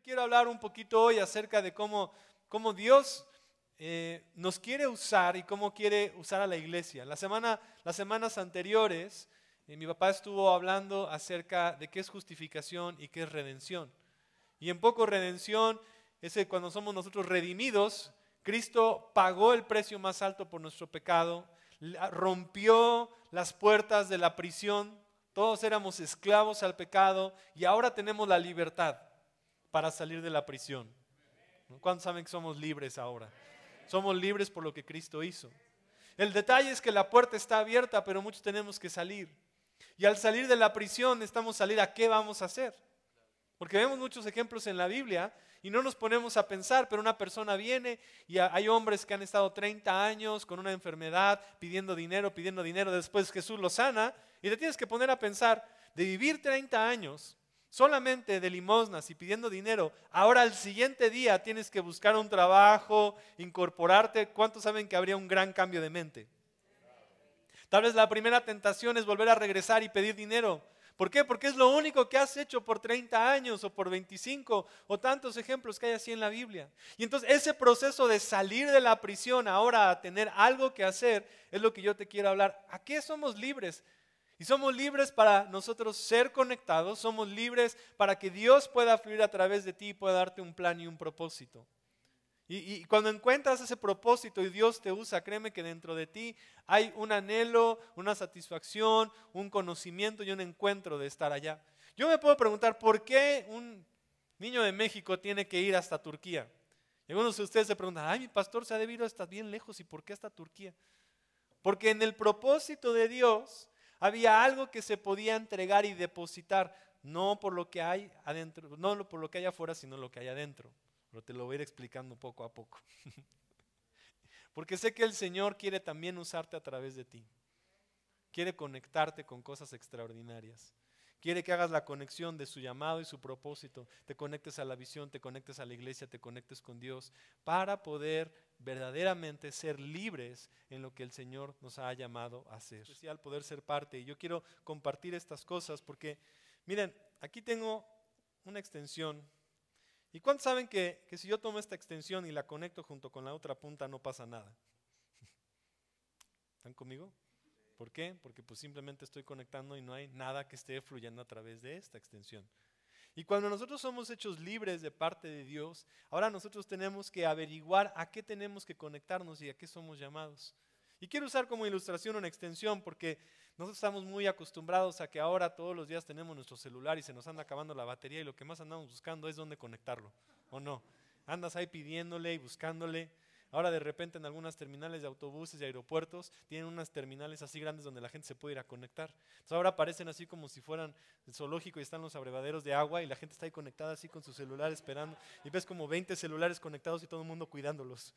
quiero hablar un poquito hoy acerca de cómo, cómo Dios eh, nos quiere usar y cómo quiere usar a la iglesia. La semana, las semanas anteriores, eh, mi papá estuvo hablando acerca de qué es justificación y qué es redención. Y en poco redención es cuando somos nosotros redimidos, Cristo pagó el precio más alto por nuestro pecado, rompió las puertas de la prisión, todos éramos esclavos al pecado y ahora tenemos la libertad para salir de la prisión. ¿Cuántos saben que somos libres ahora? Somos libres por lo que Cristo hizo. El detalle es que la puerta está abierta, pero muchos tenemos que salir. Y al salir de la prisión, estamos salir a qué vamos a hacer. Porque vemos muchos ejemplos en la Biblia y no nos ponemos a pensar, pero una persona viene y hay hombres que han estado 30 años con una enfermedad, pidiendo dinero, pidiendo dinero, después Jesús lo sana y te tienes que poner a pensar de vivir 30 años solamente de limosnas y pidiendo dinero, ahora al siguiente día tienes que buscar un trabajo, incorporarte, ¿cuántos saben que habría un gran cambio de mente? Tal vez la primera tentación es volver a regresar y pedir dinero. ¿Por qué? Porque es lo único que has hecho por 30 años o por 25 o tantos ejemplos que hay así en la Biblia. Y entonces ese proceso de salir de la prisión ahora a tener algo que hacer es lo que yo te quiero hablar. ¿A qué somos libres? Y somos libres para nosotros ser conectados, somos libres para que Dios pueda fluir a través de ti y pueda darte un plan y un propósito. Y, cuando encuentras ese propósito y Dios te usa, créeme que dentro de ti hay un anhelo, una satisfacción, un conocimiento y un encuentro de estar allá. Yo me puedo preguntar, ¿por qué un niño de México tiene que ir hasta Turquía? Y algunos de ustedes se preguntan, ay, mi pastor se ha debido estar bien lejos, ¿y por qué hasta Turquía? Porque en el propósito de Dios, había algo que se podía entregar y depositar, no por lo que hay adentro, no por lo que hay afuera, sino lo que hay adentro. Pero te lo voy a ir explicando poco a poco. Porque sé que el Señor quiere también usarte a través de ti. Quiere conectarte con cosas extraordinarias. Quiere que hagas la conexión de su llamado y su propósito, te conectes a la visión, te conectes a la iglesia, te conectes con Dios, para poder verdaderamente ser libres en lo que el Señor nos ha llamado a hacer. Es especial poder ser parte. Y yo quiero compartir estas cosas porque, miren, aquí tengo una extensión. ¿Y cuántos saben que, que si yo tomo esta extensión y la conecto junto con la otra punta no pasa nada? ¿Están conmigo? ¿Por qué? Porque pues simplemente estoy conectando y no hay nada que esté fluyendo a través de esta extensión. Y cuando nosotros somos hechos libres de parte de Dios, ahora nosotros tenemos que averiguar a qué tenemos que conectarnos y a qué somos llamados. Y quiero usar como ilustración una extensión porque nosotros estamos muy acostumbrados a que ahora todos los días tenemos nuestro celular y se nos anda acabando la batería y lo que más andamos buscando es dónde conectarlo, ¿o no? Andas ahí pidiéndole y buscándole. Ahora de repente en algunas terminales de autobuses y aeropuertos tienen unas terminales así grandes donde la gente se puede ir a conectar. Entonces ahora parecen así como si fueran el zoológico y están los abrevaderos de agua y la gente está ahí conectada así con su celular esperando. Y ves como 20 celulares conectados y todo el mundo cuidándolos.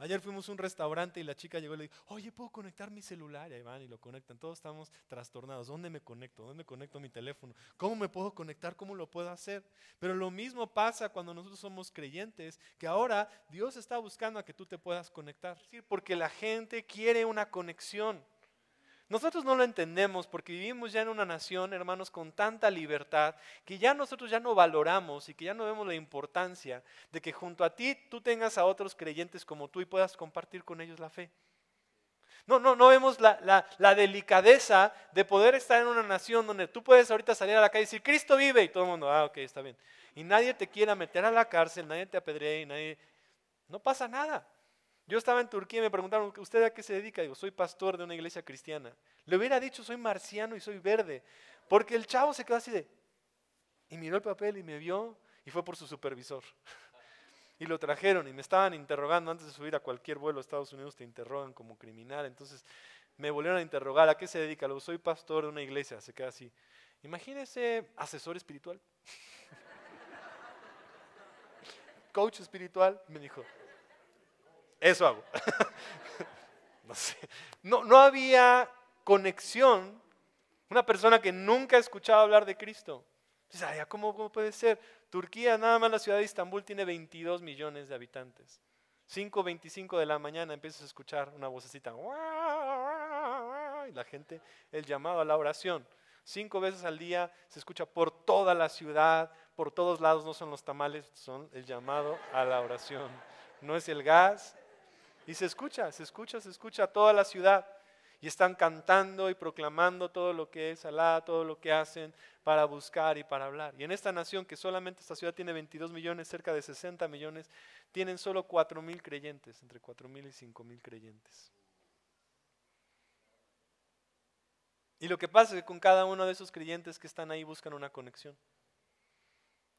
Ayer fuimos a un restaurante y la chica llegó y le dijo, oye, ¿puedo conectar mi celular? Y ahí van y lo conectan. Todos estamos trastornados. ¿Dónde me conecto? ¿Dónde me conecto mi teléfono? ¿Cómo me puedo conectar? ¿Cómo lo puedo hacer? Pero lo mismo pasa cuando nosotros somos creyentes, que ahora Dios está buscando a que tú te puedas conectar. porque la gente quiere una conexión. Nosotros no lo entendemos porque vivimos ya en una nación, hermanos, con tanta libertad que ya nosotros ya no valoramos y que ya no vemos la importancia de que junto a ti tú tengas a otros creyentes como tú y puedas compartir con ellos la fe. No, no, no vemos la, delicadeza de poder estar en una nación donde tú puedes ahorita salir a la calle y decir, Cristo vive, y todo el mundo, ah, ok, está bien. Y nadie te quiera meter a la cárcel, nadie te apedrea y nadie... No pasa nada. Yo estaba en Turquía y me preguntaron, ¿usted a qué se dedica? Digo, soy pastor de una iglesia cristiana. Le hubiera dicho, soy marciano y soy verde, porque el chavo se quedó así de, y miró el papel y me vio y fue por su supervisor. y lo trajeron y me estaban interrogando antes de subir a cualquier vuelo a Estados Unidos, te interrogan como criminal. Entonces me volvieron a interrogar, ¿a qué se dedica? Digo, soy pastor de una iglesia, se queda así. Imagínese asesor espiritual, coach espiritual, me dijo. Eso hago. no, no, había conexión. Una persona que nunca ha escuchado hablar de Cristo. ¿cómo, puede ser? Turquía, nada más la ciudad de Estambul tiene 22 millones de habitantes. 5.25 de la mañana empiezas a escuchar una vocecita. Y la gente, el llamado a la oración. Cinco veces al día se escucha por toda la ciudad, por todos lados, no son los tamales, son el llamado a la oración. No es el gas, y se escucha, se escucha, se escucha toda la ciudad. Y están cantando y proclamando todo lo que es Alá, todo lo que hacen para buscar y para hablar. Y en esta nación, que solamente esta ciudad tiene 22 millones, cerca de 60 millones, tienen solo 4 mil creyentes, entre 4 mil y 5 mil creyentes. Y lo que pasa es que con cada uno de esos creyentes que están ahí buscan una conexión.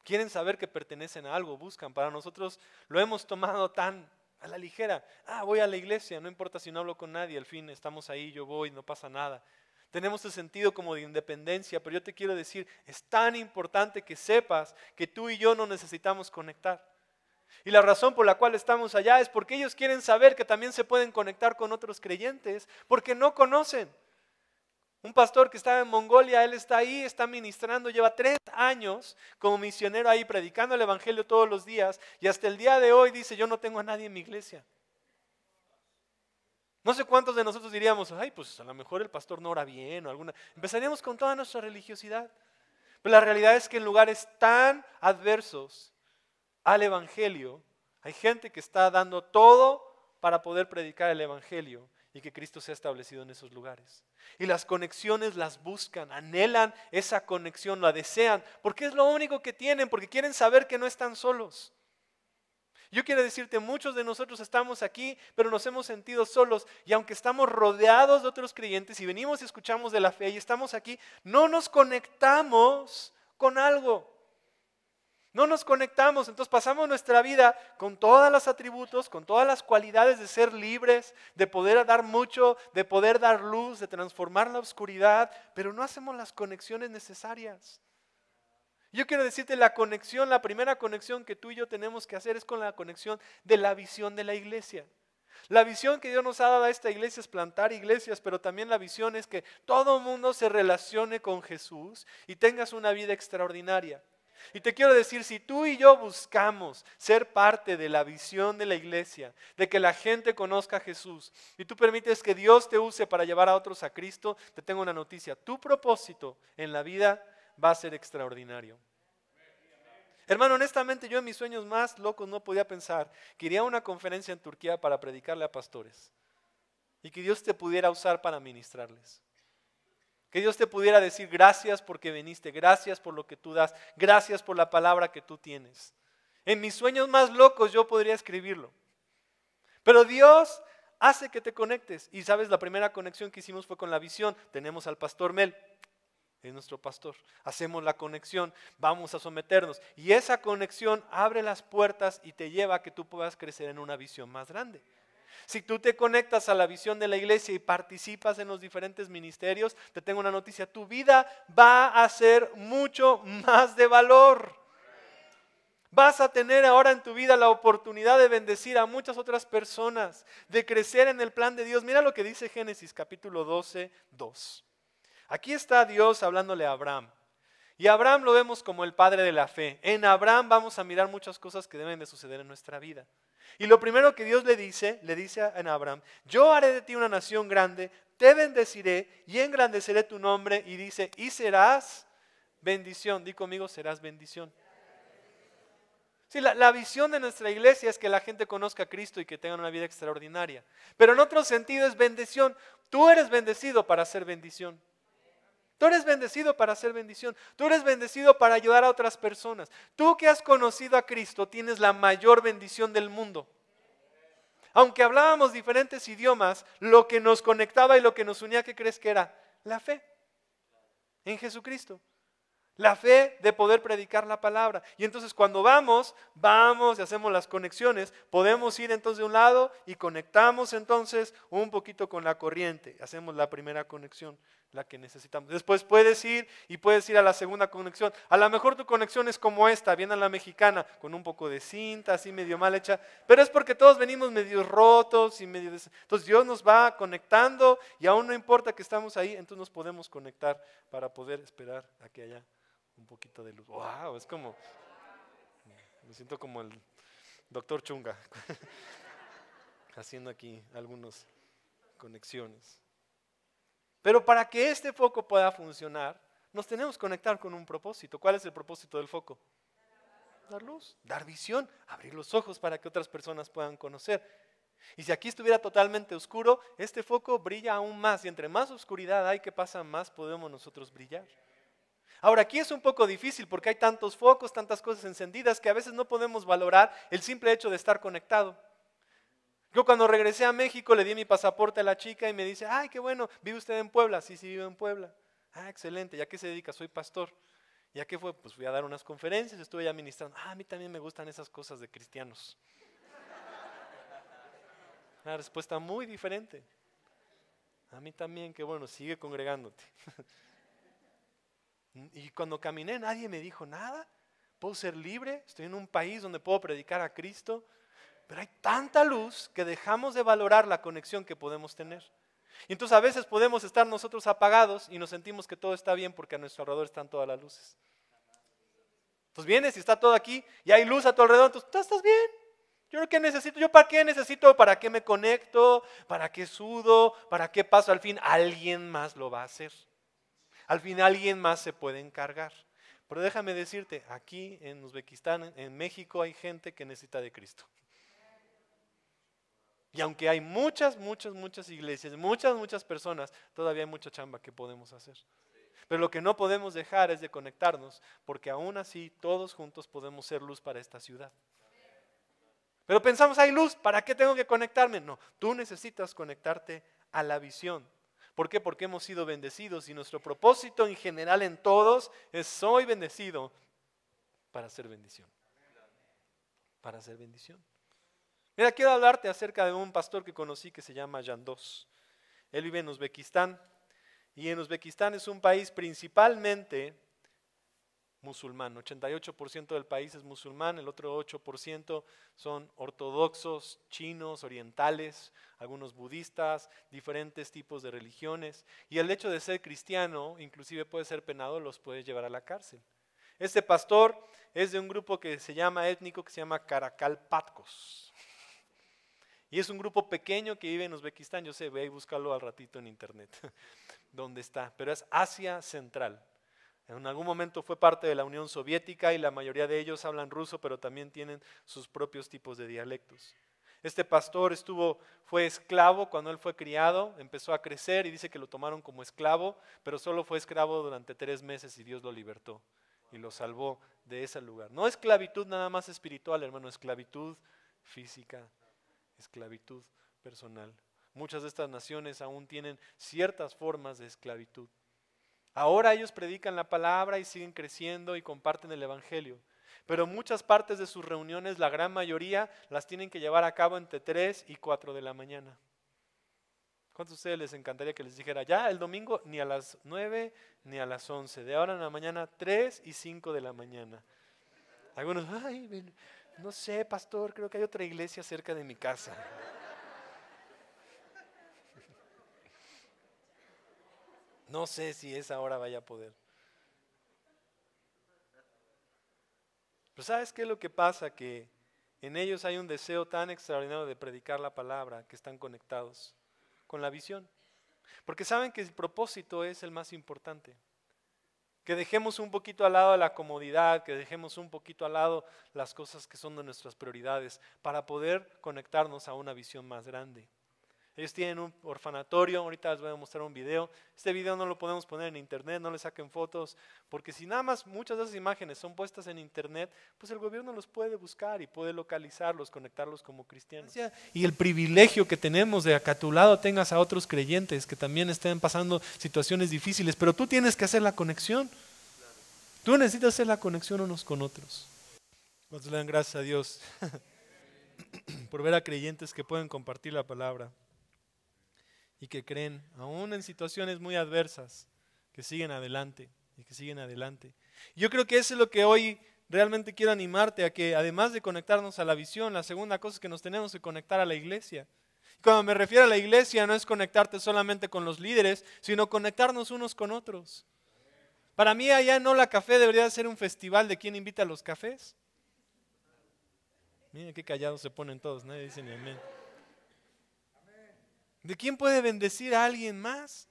Quieren saber que pertenecen a algo, buscan. Para nosotros lo hemos tomado tan a la ligera. Ah, voy a la iglesia, no importa si no hablo con nadie, al fin estamos ahí, yo voy, no pasa nada. Tenemos ese sentido como de independencia, pero yo te quiero decir, es tan importante que sepas que tú y yo no necesitamos conectar. Y la razón por la cual estamos allá es porque ellos quieren saber que también se pueden conectar con otros creyentes, porque no conocen. Un pastor que estaba en Mongolia, él está ahí, está ministrando, lleva tres años como misionero ahí, predicando el Evangelio todos los días, y hasta el día de hoy dice, yo no tengo a nadie en mi iglesia. No sé cuántos de nosotros diríamos, ay, pues a lo mejor el pastor no ora bien o alguna. Empezaríamos con toda nuestra religiosidad. Pero la realidad es que en lugares tan adversos al Evangelio, hay gente que está dando todo para poder predicar el Evangelio y que Cristo se ha establecido en esos lugares. Y las conexiones las buscan, anhelan esa conexión, la desean, porque es lo único que tienen, porque quieren saber que no están solos. Yo quiero decirte, muchos de nosotros estamos aquí, pero nos hemos sentido solos. Y aunque estamos rodeados de otros creyentes y venimos y escuchamos de la fe y estamos aquí, no nos conectamos con algo. No nos conectamos, entonces pasamos nuestra vida con todos los atributos, con todas las cualidades de ser libres, de poder dar mucho, de poder dar luz, de transformar la oscuridad, pero no hacemos las conexiones necesarias. Yo quiero decirte la conexión, la primera conexión que tú y yo tenemos que hacer es con la conexión de la visión de la iglesia. La visión que Dios nos ha dado a esta iglesia es plantar iglesias, pero también la visión es que todo mundo se relacione con Jesús y tengas una vida extraordinaria. Y te quiero decir, si tú y yo buscamos ser parte de la visión de la iglesia, de que la gente conozca a Jesús, y tú permites que Dios te use para llevar a otros a Cristo, te tengo una noticia. Tu propósito en la vida va a ser extraordinario. Hermano, honestamente yo en mis sueños más locos no podía pensar que iría a una conferencia en Turquía para predicarle a pastores y que Dios te pudiera usar para ministrarles. Que Dios te pudiera decir gracias porque viniste, gracias por lo que tú das, gracias por la palabra que tú tienes. En mis sueños más locos yo podría escribirlo. Pero Dios hace que te conectes. Y sabes, la primera conexión que hicimos fue con la visión. Tenemos al pastor Mel, es nuestro pastor. Hacemos la conexión, vamos a someternos. Y esa conexión abre las puertas y te lleva a que tú puedas crecer en una visión más grande. Si tú te conectas a la visión de la iglesia y participas en los diferentes ministerios, te tengo una noticia, tu vida va a ser mucho más de valor. Vas a tener ahora en tu vida la oportunidad de bendecir a muchas otras personas, de crecer en el plan de Dios. Mira lo que dice Génesis capítulo 12, 2. Aquí está Dios hablándole a Abraham. Y Abraham lo vemos como el padre de la fe. En Abraham vamos a mirar muchas cosas que deben de suceder en nuestra vida. Y lo primero que Dios le dice, le dice a Abraham, yo haré de ti una nación grande, te bendeciré y engrandeceré tu nombre. Y dice, y serás bendición. Di conmigo, serás bendición. Sí, la, la, visión de nuestra iglesia es que la gente conozca a Cristo y que tengan una vida extraordinaria. Pero en otro sentido es bendición. Tú eres bendecido para ser bendición. Tú eres bendecido para hacer bendición. Tú eres bendecido para ayudar a otras personas. Tú que has conocido a Cristo tienes la mayor bendición del mundo. Aunque hablábamos diferentes idiomas, lo que nos conectaba y lo que nos unía, ¿qué crees que era? La fe en Jesucristo. La fe de poder predicar la palabra. Y entonces cuando vamos, vamos y hacemos las conexiones, podemos ir entonces de un lado y conectamos entonces un poquito con la corriente. Hacemos la primera conexión la que necesitamos. Después puedes ir y puedes ir a la segunda conexión. A lo mejor tu conexión es como esta, viene a la mexicana, con un poco de cinta, así medio mal hecha, pero es porque todos venimos medio rotos y medio... Entonces Dios nos va conectando y aún no importa que estamos ahí, entonces nos podemos conectar para poder esperar a que haya un poquito de luz. ¡Wow! Es como... Me siento como el doctor Chunga, haciendo aquí algunas conexiones. Pero para que este foco pueda funcionar, nos tenemos que conectar con un propósito. ¿Cuál es el propósito del foco? Dar luz, dar visión, abrir los ojos para que otras personas puedan conocer. Y si aquí estuviera totalmente oscuro, este foco brilla aún más y entre más oscuridad hay que pasa, más podemos nosotros brillar. Ahora aquí es un poco difícil porque hay tantos focos, tantas cosas encendidas que a veces no podemos valorar el simple hecho de estar conectado. Yo cuando regresé a México le di mi pasaporte a la chica y me dice, ay, qué bueno, ¿vive usted en Puebla? Sí, sí, vivo en Puebla. Ah, excelente, ¿ya qué se dedica? Soy pastor. ¿Y a qué fue? Pues fui a dar unas conferencias, estuve ya ministrando. Ah, a mí también me gustan esas cosas de cristianos. Una respuesta muy diferente. A mí también, qué bueno, sigue congregándote. y cuando caminé nadie me dijo nada. Puedo ser libre, estoy en un país donde puedo predicar a Cristo. Pero hay tanta luz que dejamos de valorar la conexión que podemos tener. Y entonces a veces podemos estar nosotros apagados y nos sentimos que todo está bien porque a nuestro alrededor están todas las luces. Entonces vienes y está todo aquí y hay luz a tu alrededor, entonces tú estás bien. Yo que necesito, yo para qué necesito, para qué me conecto, para qué sudo, para qué paso. Al fin alguien más lo va a hacer. Al fin alguien más se puede encargar. Pero déjame decirte, aquí en Uzbekistán, en México, hay gente que necesita de Cristo. Y aunque hay muchas, muchas, muchas iglesias, muchas, muchas personas, todavía hay mucha chamba que podemos hacer. Pero lo que no podemos dejar es de conectarnos, porque aún así todos juntos podemos ser luz para esta ciudad. Pero pensamos, hay luz, ¿para qué tengo que conectarme? No, tú necesitas conectarte a la visión. ¿Por qué? Porque hemos sido bendecidos y nuestro propósito en general en todos es soy bendecido para ser bendición. Para ser bendición. Mira, quiero hablarte acerca de un pastor que conocí que se llama Yandos. Él vive en Uzbekistán y en Uzbekistán es un país principalmente musulmán. 88% del país es musulmán, el otro 8% son ortodoxos, chinos, orientales, algunos budistas, diferentes tipos de religiones. Y el hecho de ser cristiano, inclusive puede ser penado, los puede llevar a la cárcel. Este pastor es de un grupo que se llama étnico, que se llama Caracalpatcos. Y es un grupo pequeño que vive en Uzbekistán, yo sé, ve y buscarlo al ratito en internet, donde está, pero es Asia Central. En algún momento fue parte de la Unión Soviética y la mayoría de ellos hablan ruso, pero también tienen sus propios tipos de dialectos. Este pastor estuvo, fue esclavo cuando él fue criado, empezó a crecer y dice que lo tomaron como esclavo, pero solo fue esclavo durante tres meses y Dios lo libertó y lo salvó de ese lugar. No esclavitud nada más espiritual, hermano, esclavitud física esclavitud personal. Muchas de estas naciones aún tienen ciertas formas de esclavitud. Ahora ellos predican la palabra y siguen creciendo y comparten el Evangelio. Pero muchas partes de sus reuniones, la gran mayoría, las tienen que llevar a cabo entre 3 y 4 de la mañana. ¿Cuántos de ustedes les encantaría que les dijera, ya el domingo ni a las 9 ni a las 11, de ahora en la mañana 3 y 5 de la mañana? Algunos, ay, no sé, pastor, creo que hay otra iglesia cerca de mi casa. No sé si esa hora vaya a poder. Pero ¿sabes qué es lo que pasa? Que en ellos hay un deseo tan extraordinario de predicar la palabra que están conectados con la visión. Porque saben que el propósito es el más importante. Que dejemos un poquito al lado la comodidad, que dejemos un poquito al lado las cosas que son de nuestras prioridades para poder conectarnos a una visión más grande. Ellos tienen un orfanatorio, ahorita les voy a mostrar un video. Este video no lo podemos poner en internet, no le saquen fotos, porque si nada más muchas de esas imágenes son puestas en internet, pues el gobierno los puede buscar y puede localizarlos, conectarlos como cristianos. Y el privilegio que tenemos de acá a tu lado tengas a otros creyentes que también estén pasando situaciones difíciles, pero tú tienes que hacer la conexión. Tú necesitas hacer la conexión unos con otros. gracias a Dios por ver a creyentes que pueden compartir la palabra y que creen, aún en situaciones muy adversas, que siguen adelante y que siguen adelante. Yo creo que eso es lo que hoy realmente quiero animarte a que, además de conectarnos a la visión, la segunda cosa es que nos tenemos que conectar a la iglesia. Cuando me refiero a la iglesia, no es conectarte solamente con los líderes, sino conectarnos unos con otros. Para mí allá no Hola Café debería ser un festival de quien invita a los cafés. Miren qué callados se ponen todos, nadie dice ni amén. ¿De quién puede bendecir a alguien más?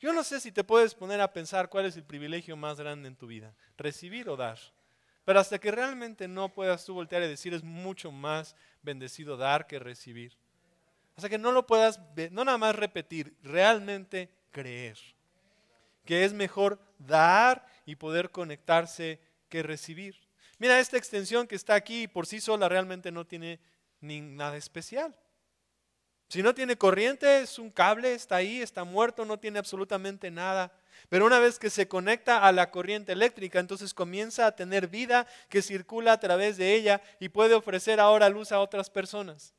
Yo no sé si te puedes poner a pensar cuál es el privilegio más grande en tu vida, recibir o dar. Pero hasta que realmente no puedas tú voltear y decir es mucho más bendecido dar que recibir. Hasta que no lo puedas, no nada más repetir, realmente creer. Que es mejor dar y poder conectarse que recibir. Mira, esta extensión que está aquí por sí sola realmente no tiene nada especial. Si no tiene corriente, es un cable, está ahí, está muerto, no tiene absolutamente nada. Pero una vez que se conecta a la corriente eléctrica, entonces comienza a tener vida que circula a través de ella y puede ofrecer ahora luz a otras personas.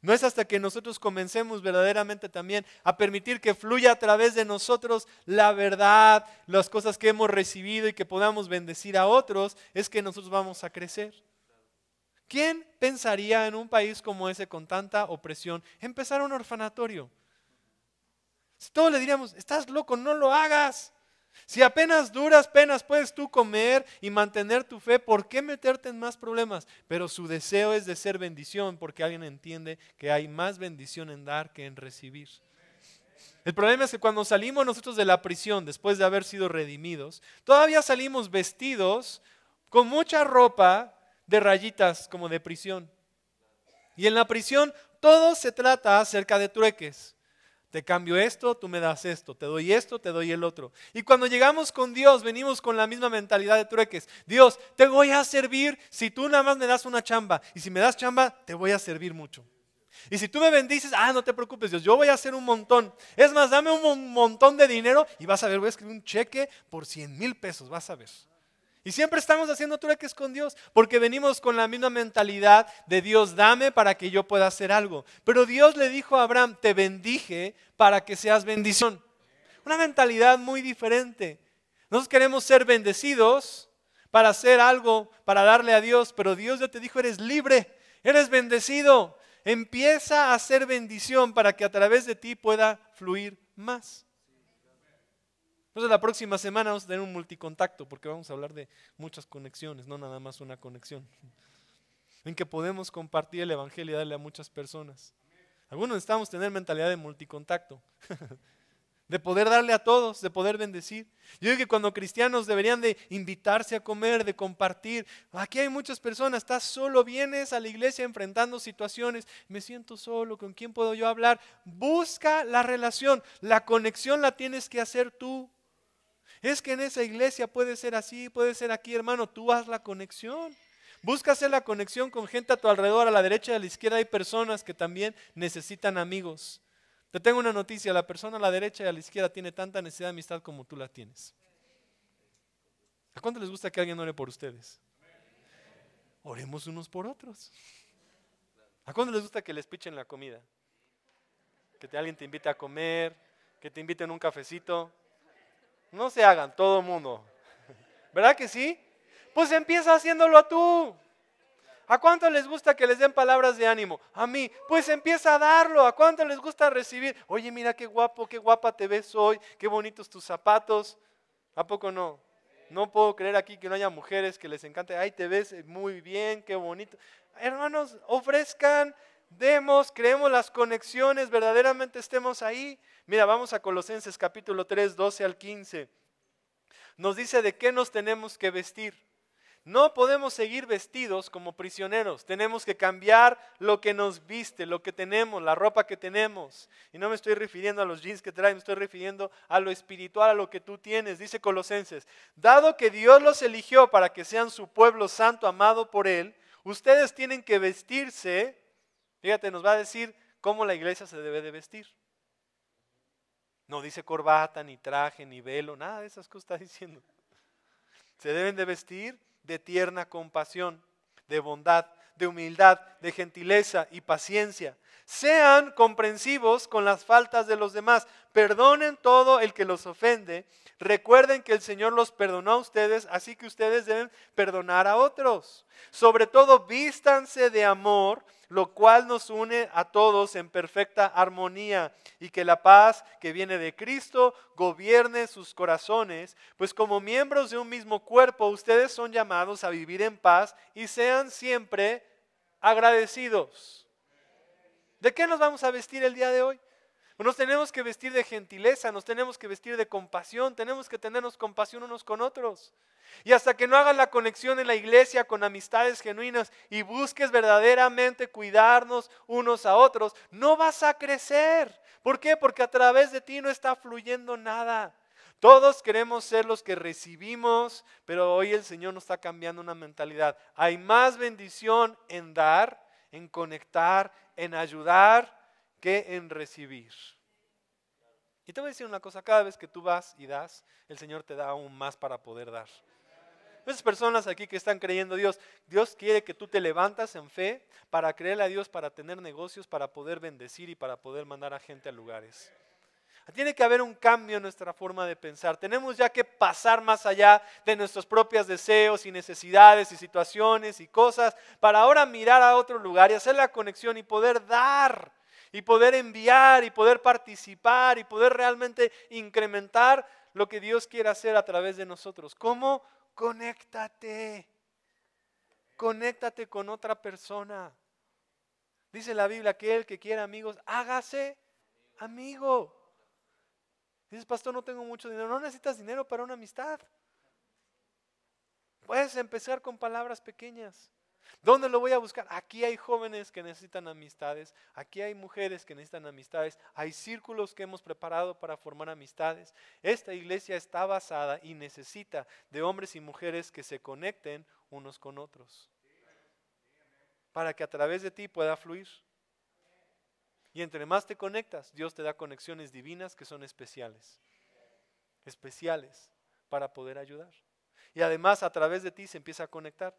No es hasta que nosotros comencemos verdaderamente también a permitir que fluya a través de nosotros la verdad, las cosas que hemos recibido y que podamos bendecir a otros, es que nosotros vamos a crecer. ¿Quién pensaría en un país como ese con tanta opresión empezar un orfanatorio? Si todos le diríamos, estás loco, no lo hagas. Si apenas duras penas puedes tú comer y mantener tu fe, ¿por qué meterte en más problemas? Pero su deseo es de ser bendición porque alguien entiende que hay más bendición en dar que en recibir. El problema es que cuando salimos nosotros de la prisión después de haber sido redimidos, todavía salimos vestidos con mucha ropa de rayitas como de prisión. Y en la prisión todo se trata acerca de trueques. Te cambio esto, tú me das esto, te doy esto, te doy el otro. Y cuando llegamos con Dios, venimos con la misma mentalidad de trueques. Dios, te voy a servir si tú nada más me das una chamba. Y si me das chamba, te voy a servir mucho. Y si tú me bendices, ah, no te preocupes, Dios, yo voy a hacer un montón. Es más, dame un montón de dinero y vas a ver, voy a escribir un cheque por 100 mil pesos, vas a ver. Y siempre estamos haciendo trueques con Dios, porque venimos con la misma mentalidad de Dios, dame para que yo pueda hacer algo. Pero Dios le dijo a Abraham, te bendije para que seas bendición. Una mentalidad muy diferente. Nosotros queremos ser bendecidos para hacer algo, para darle a Dios, pero Dios ya te dijo, eres libre, eres bendecido. Empieza a hacer bendición para que a través de ti pueda fluir más. Entonces la próxima semana vamos a tener un multicontacto porque vamos a hablar de muchas conexiones, no nada más una conexión. En que podemos compartir el Evangelio y darle a muchas personas. Algunos necesitamos tener mentalidad de multicontacto, de poder darle a todos, de poder bendecir. Yo digo que cuando cristianos deberían de invitarse a comer, de compartir. Aquí hay muchas personas, estás solo, vienes a la iglesia enfrentando situaciones, me siento solo, ¿con quién puedo yo hablar? Busca la relación, la conexión la tienes que hacer tú es que en esa iglesia puede ser así, puede ser aquí, hermano, tú haz la conexión. Busca hacer la conexión con gente a tu alrededor, a la derecha y a la izquierda hay personas que también necesitan amigos. Te tengo una noticia, la persona a la derecha y a la izquierda tiene tanta necesidad de amistad como tú la tienes. ¿A cuándo les gusta que alguien ore por ustedes? Oremos unos por otros. ¿A cuándo les gusta que les pichen la comida? Que alguien te invite a comer, que te inviten un cafecito. No se hagan, todo el mundo. ¿Verdad que sí? Pues empieza haciéndolo a tú. ¿A cuánto les gusta que les den palabras de ánimo? A mí, pues empieza a darlo. ¿A cuánto les gusta recibir? Oye, mira qué guapo, qué guapa te ves hoy, qué bonitos tus zapatos. ¿A poco no? No puedo creer aquí que no haya mujeres que les encante. Ay, te ves muy bien, qué bonito. Hermanos, ofrezcan Demos, creemos las conexiones, verdaderamente estemos ahí. Mira, vamos a Colosenses capítulo 3, 12 al 15. Nos dice de qué nos tenemos que vestir. No podemos seguir vestidos como prisioneros. Tenemos que cambiar lo que nos viste, lo que tenemos, la ropa que tenemos. Y no me estoy refiriendo a los jeans que traen, me estoy refiriendo a lo espiritual, a lo que tú tienes. Dice Colosenses, dado que Dios los eligió para que sean su pueblo santo, amado por Él, ustedes tienen que vestirse Fíjate, nos va a decir cómo la iglesia se debe de vestir. No dice corbata, ni traje, ni velo, nada de esas cosas está diciendo. Se deben de vestir de tierna compasión, de bondad, de humildad, de gentileza y paciencia. Sean comprensivos con las faltas de los demás perdonen todo el que los ofende. Recuerden que el Señor los perdonó a ustedes, así que ustedes deben perdonar a otros. Sobre todo, vístanse de amor, lo cual nos une a todos en perfecta armonía, y que la paz que viene de Cristo gobierne sus corazones, pues como miembros de un mismo cuerpo, ustedes son llamados a vivir en paz y sean siempre agradecidos. ¿De qué nos vamos a vestir el día de hoy? Pues nos tenemos que vestir de gentileza, nos tenemos que vestir de compasión, tenemos que tenernos compasión unos con otros. Y hasta que no hagas la conexión en la iglesia con amistades genuinas y busques verdaderamente cuidarnos unos a otros, no vas a crecer. ¿Por qué? Porque a través de ti no está fluyendo nada. Todos queremos ser los que recibimos, pero hoy el Señor nos está cambiando una mentalidad. Hay más bendición en dar, en conectar, en ayudar, que en recibir. Y te voy a decir una cosa, cada vez que tú vas y das, el Señor te da aún más para poder dar. esas personas aquí que están creyendo Dios, Dios quiere que tú te levantas en fe para creerle a Dios, para tener negocios, para poder bendecir y para poder mandar a gente a lugares. Tiene que haber un cambio en nuestra forma de pensar. Tenemos ya que pasar más allá de nuestros propios deseos y necesidades y situaciones y cosas para ahora mirar a otro lugar y hacer la conexión y poder dar y poder enviar y poder participar y poder realmente incrementar lo que Dios quiere hacer a través de nosotros. ¿Cómo? Conéctate. Conéctate con otra persona. Dice la Biblia que el que quiera amigos, hágase amigo. Dices, pastor, no tengo mucho dinero. No necesitas dinero para una amistad. Puedes empezar con palabras pequeñas. ¿Dónde lo voy a buscar? Aquí hay jóvenes que necesitan amistades, aquí hay mujeres que necesitan amistades, hay círculos que hemos preparado para formar amistades. Esta iglesia está basada y necesita de hombres y mujeres que se conecten unos con otros para que a través de ti pueda fluir. Y entre más te conectas, Dios te da conexiones divinas que son especiales, especiales para poder ayudar. Y además a través de ti se empieza a conectar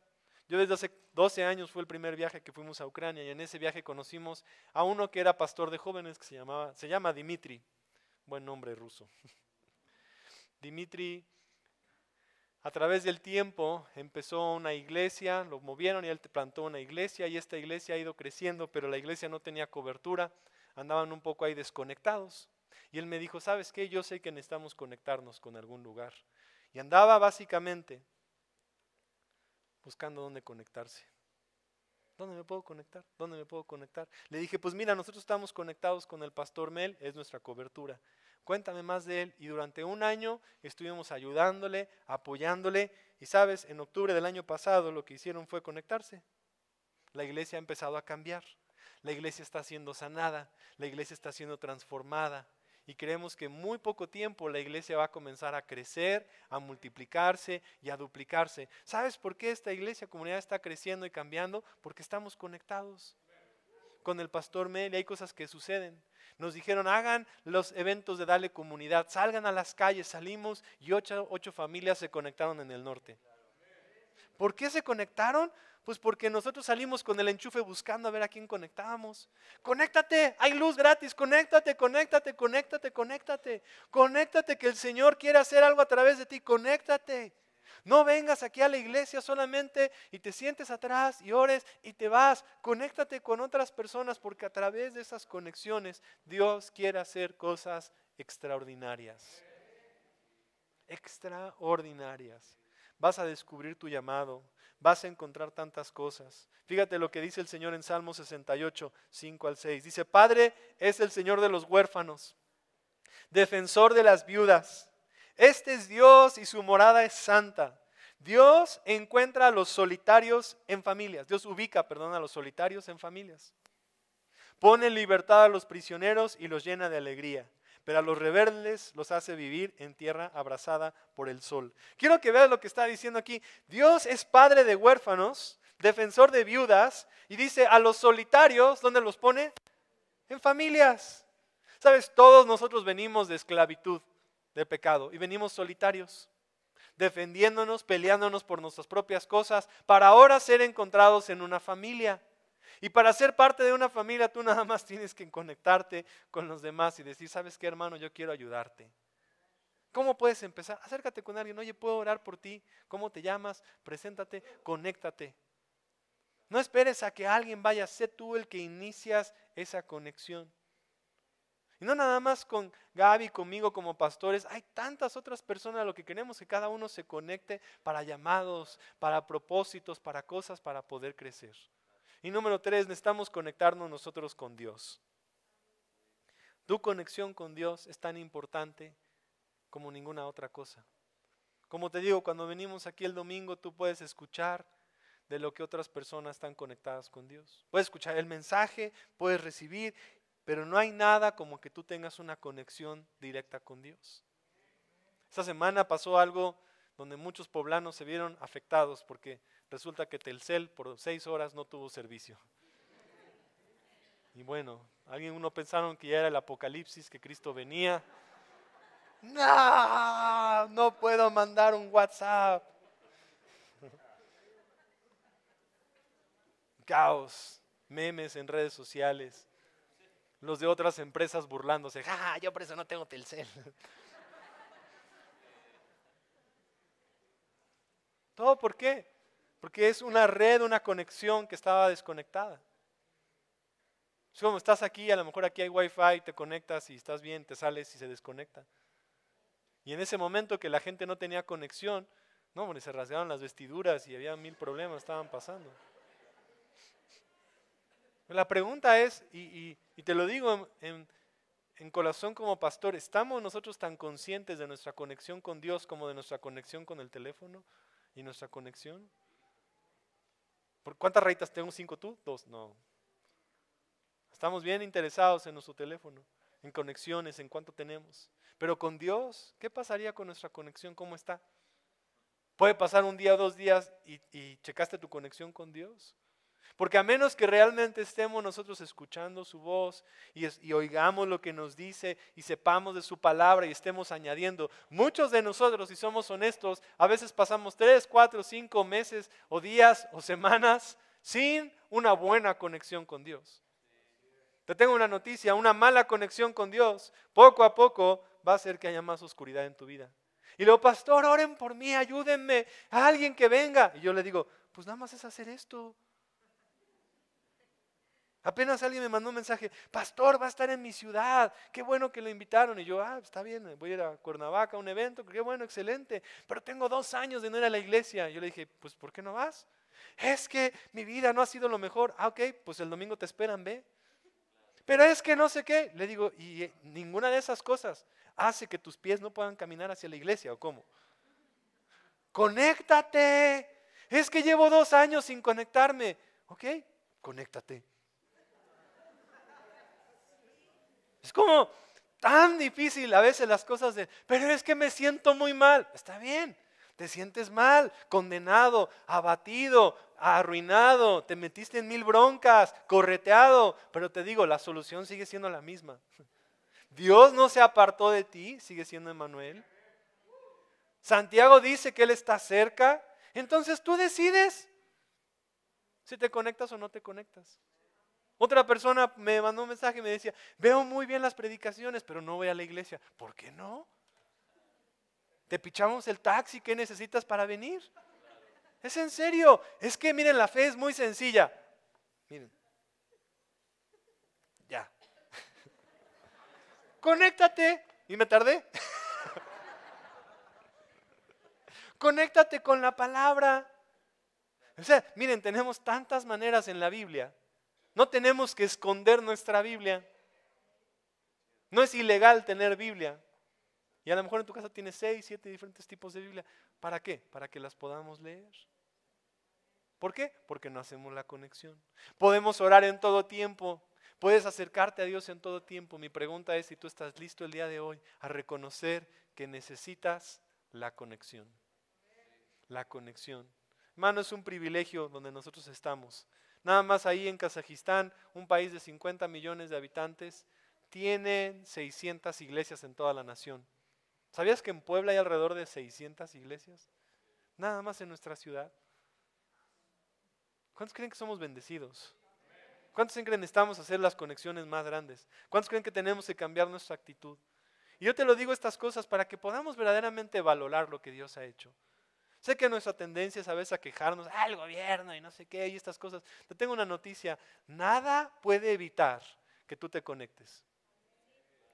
yo desde hace 12 años fue el primer viaje que fuimos a Ucrania y en ese viaje conocimos a uno que era pastor de jóvenes que se llamaba, se llama Dimitri, buen nombre ruso. Dimitri a través del tiempo empezó una iglesia, lo movieron y él plantó una iglesia y esta iglesia ha ido creciendo, pero la iglesia no tenía cobertura, andaban un poco ahí desconectados. Y él me dijo, ¿sabes qué? Yo sé que necesitamos conectarnos con algún lugar. Y andaba básicamente buscando dónde conectarse. ¿Dónde me puedo conectar? ¿Dónde me puedo conectar? Le dije, pues mira, nosotros estamos conectados con el pastor Mel, es nuestra cobertura. Cuéntame más de él. Y durante un año estuvimos ayudándole, apoyándole. Y sabes, en octubre del año pasado lo que hicieron fue conectarse. La iglesia ha empezado a cambiar. La iglesia está siendo sanada. La iglesia está siendo transformada y creemos que en muy poco tiempo la iglesia va a comenzar a crecer, a multiplicarse y a duplicarse. ¿Sabes por qué esta iglesia, comunidad está creciendo y cambiando? Porque estamos conectados. Con el pastor Mel hay cosas que suceden. Nos dijeron, hagan los eventos de Dale Comunidad, salgan a las calles, salimos y ocho familias se conectaron en el norte. ¿Por qué se conectaron? Pues porque nosotros salimos con el enchufe buscando a ver a quién conectamos. Conéctate, hay luz gratis, conéctate, conéctate, conéctate, conéctate. Conéctate que el Señor quiere hacer algo a través de ti, conéctate. No vengas aquí a la iglesia solamente y te sientes atrás y ores y te vas. Conéctate con otras personas porque a través de esas conexiones Dios quiere hacer cosas extraordinarias. Extraordinarias. Vas a descubrir tu llamado vas a encontrar tantas cosas. Fíjate lo que dice el Señor en Salmo 68, 5 al 6. Dice, Padre es el Señor de los huérfanos, defensor de las viudas. Este es Dios y su morada es santa. Dios encuentra a los solitarios en familias. Dios ubica, perdón, a los solitarios en familias. Pone en libertad a los prisioneros y los llena de alegría pero a los rebeldes los hace vivir en tierra abrazada por el sol. Quiero que veas lo que está diciendo aquí. Dios es padre de huérfanos, defensor de viudas, y dice a los solitarios, ¿dónde los pone? En familias. Sabes, todos nosotros venimos de esclavitud, de pecado, y venimos solitarios defendiéndonos, peleándonos por nuestras propias cosas, para ahora ser encontrados en una familia. Y para ser parte de una familia, tú nada más tienes que conectarte con los demás y decir, ¿sabes qué, hermano? Yo quiero ayudarte. ¿Cómo puedes empezar? Acércate con alguien, oye, puedo orar por ti, ¿cómo te llamas? Preséntate, conéctate. No esperes a que alguien vaya, sé tú el que inicias esa conexión. Y no nada más con Gaby, conmigo como pastores, hay tantas otras personas lo que queremos que cada uno se conecte para llamados, para propósitos, para cosas, para poder crecer. Y número tres, necesitamos conectarnos nosotros con Dios. Tu conexión con Dios es tan importante como ninguna otra cosa. Como te digo, cuando venimos aquí el domingo, tú puedes escuchar de lo que otras personas están conectadas con Dios. Puedes escuchar el mensaje, puedes recibir, pero no hay nada como que tú tengas una conexión directa con Dios. Esta semana pasó algo donde muchos poblanos se vieron afectados porque Resulta que Telcel por seis horas no tuvo servicio. Y bueno, alguien uno pensaron que ya era el apocalipsis, que Cristo venía. No, no puedo mandar un WhatsApp. Caos, memes en redes sociales. Los de otras empresas burlándose. Ja, ja yo por eso no tengo Telcel. ¿Todo por qué? Porque es una red, una conexión que estaba desconectada. Es como estás aquí, a lo mejor aquí hay wifi, te conectas y estás bien, te sales y se desconecta. Y en ese momento que la gente no tenía conexión, no, se rasgaron las vestiduras y había mil problemas, estaban pasando. La pregunta es, y, te lo digo en corazón como pastor, ¿estamos nosotros tan conscientes de nuestra conexión con Dios como de nuestra conexión con el teléfono y nuestra conexión? ¿Por cuántas rayitas tengo? ¿Cinco tú? ¿Dos? No. Estamos bien interesados en nuestro teléfono, en conexiones, en cuánto tenemos. Pero con Dios, ¿qué pasaría con nuestra conexión? ¿Cómo está? Puede pasar un día o dos días y checaste tu conexión con Dios. Porque a menos que realmente estemos nosotros escuchando su voz y, oigamos lo que nos dice y sepamos de su palabra y estemos añadiendo, muchos de nosotros, si somos honestos, a veces pasamos tres, cuatro, cinco meses o días o semanas sin una buena conexión con Dios. Te tengo una noticia, una mala conexión con Dios, poco a poco va a hacer que haya más oscuridad en tu vida. Y luego, pastor, oren por mí, ayúdenme, a alguien que venga. Y yo le digo, pues nada más es hacer esto. Apenas alguien me mandó un mensaje, pastor, va a estar en mi ciudad, qué bueno que lo invitaron. Y yo, ah, está bien, voy a ir a Cuernavaca a un evento, qué bueno, excelente, pero tengo dos años de no ir a la iglesia. Yo le dije, pues, ¿por qué no vas? Es que mi vida no ha sido lo mejor. Ah, ok, pues el domingo te esperan, ve. Pero es que no sé qué. Le digo, y eh, ninguna de esas cosas hace que tus pies no puedan caminar hacia la iglesia, ¿o cómo? Conéctate. Es que llevo dos años sin conectarme. Ok, conéctate. Es como tan difícil a veces las cosas de, pero es que me siento muy mal. Está bien, te sientes mal, condenado, abatido, arruinado, te metiste en mil broncas, correteado, pero te digo, la solución sigue siendo la misma. Dios no se apartó de ti, sigue siendo Emanuel. Santiago dice que Él está cerca, entonces tú decides si te conectas o no te conectas. Otra persona me mandó un mensaje y me decía, veo muy bien las predicaciones, pero no voy a la iglesia. ¿Por qué no? Te pichamos el taxi, ¿qué necesitas para venir? Es en serio. Es que miren, la fe es muy sencilla. Miren. Ya. Conéctate. Y me tardé. Conéctate con la palabra. O sea, miren, tenemos tantas maneras en la Biblia no tenemos que esconder nuestra Biblia. No es ilegal tener Biblia. Y a lo mejor en tu casa tienes seis, siete diferentes tipos de Biblia. ¿Para qué? Para que las podamos leer. ¿Por qué? Porque no hacemos la conexión. Podemos orar en todo tiempo. Puedes acercarte a Dios en todo tiempo. Mi pregunta es si tú estás listo el día de hoy a reconocer que necesitas la conexión. La conexión. Hermano, es un privilegio donde nosotros estamos. Nada más ahí en Kazajistán, un país de 50 millones de habitantes, tiene 600 iglesias en toda la nación. ¿Sabías que en Puebla hay alrededor de 600 iglesias? Nada más en nuestra ciudad. ¿Cuántos creen que somos bendecidos? ¿Cuántos creen que necesitamos hacer las conexiones más grandes? ¿Cuántos creen que tenemos que cambiar nuestra actitud? Y yo te lo digo estas cosas para que podamos verdaderamente valorar lo que Dios ha hecho. Sé que nuestra tendencia es a veces a quejarnos, al ah, gobierno y no sé qué, y estas cosas. Te tengo una noticia, nada puede evitar que tú te conectes.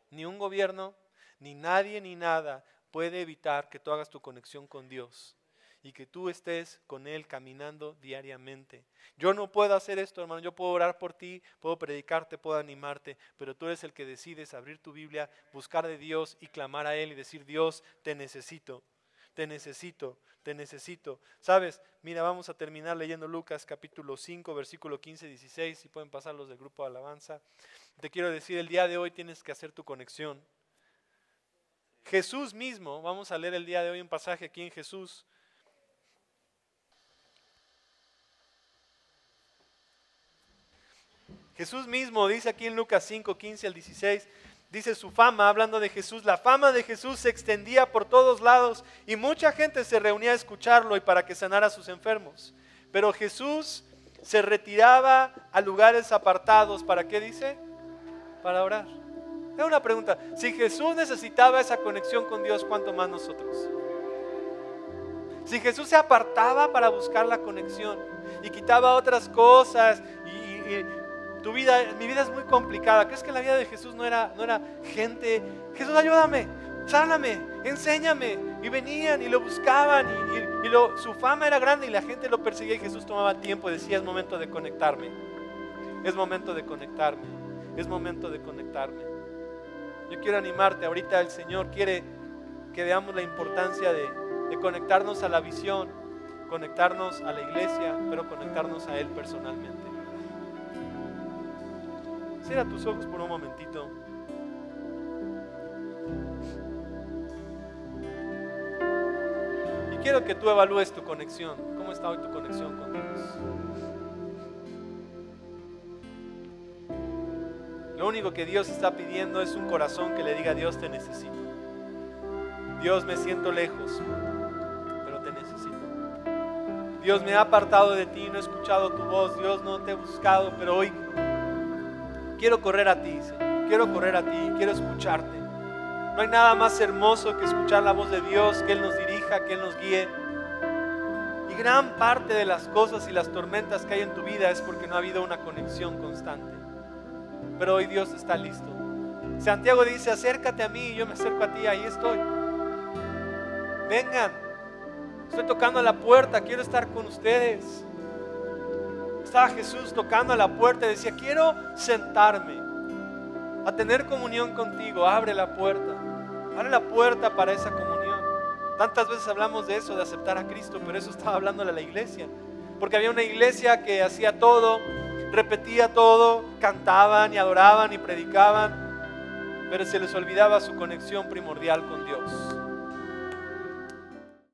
Ni un gobierno, ni nadie, ni nada puede evitar que tú hagas tu conexión con Dios y que tú estés con Él caminando diariamente. Yo no puedo hacer esto, hermano. Yo puedo orar por ti, puedo predicarte, puedo animarte, pero tú eres el que decides abrir tu Biblia, buscar de Dios y clamar a Él y decir, Dios, te necesito te necesito, te necesito. Sabes, mira, vamos a terminar leyendo Lucas capítulo 5, versículo 15, 16, si pueden pasar los del grupo de alabanza. Te quiero decir, el día de hoy tienes que hacer tu conexión. Jesús mismo, vamos a leer el día de hoy un pasaje aquí en Jesús. Jesús mismo dice aquí en Lucas 5, 15 al 16, Dice su fama, hablando de Jesús, la fama de Jesús se extendía por todos lados y mucha gente se reunía a escucharlo y para que sanara a sus enfermos. Pero Jesús se retiraba a lugares apartados, ¿para qué dice? Para orar. Es una pregunta, si Jesús necesitaba esa conexión con Dios, ¿cuánto más nosotros? Si Jesús se apartaba para buscar la conexión y quitaba otras cosas y, tu vida, mi vida es muy complicada. ¿Crees que la vida de Jesús no era, no era gente? Jesús, ayúdame, sáname, enséñame. Y venían y lo buscaban y, su fama era grande y la gente lo perseguía y Jesús tomaba tiempo y decía, es momento de conectarme. Es momento de conectarme. Es momento de conectarme. Yo quiero animarte, ahorita el Señor quiere que veamos la importancia de conectarnos a la visión, conectarnos a la iglesia, pero conectarnos a Él personalmente. Cierra tus ojos por un momentito. Y quiero que tú evalúes tu conexión. ¿Cómo está hoy tu conexión con Dios? Lo único que Dios está pidiendo es un corazón que le diga, Dios te necesito. Dios me siento lejos, pero te necesito. Dios me ha apartado de ti, no he escuchado tu voz, Dios no te he buscado, pero hoy quiero correr a ti, Quiero correr a ti, quiero escucharte. No hay nada más hermoso que escuchar la voz de Dios, que Él nos dirija, que Él nos guíe. Y gran parte de las cosas y las tormentas que hay en tu vida es porque no ha habido una conexión constante. Pero hoy Dios está listo. Santiago dice, acércate a mí, yo me acerco a ti, ahí estoy. Vengan, estoy tocando la puerta, quiero estar con ustedes. Jesús tocando a la puerta y decía, quiero sentarme a tener comunión contigo, abre la puerta, abre la puerta para esa comunión. Tantas veces hablamos de eso, de aceptar a Cristo, pero eso estaba hablándole a la iglesia, porque había una iglesia que hacía todo, repetía todo, cantaban y adoraban y predicaban, pero se les olvidaba su conexión primordial con Dios.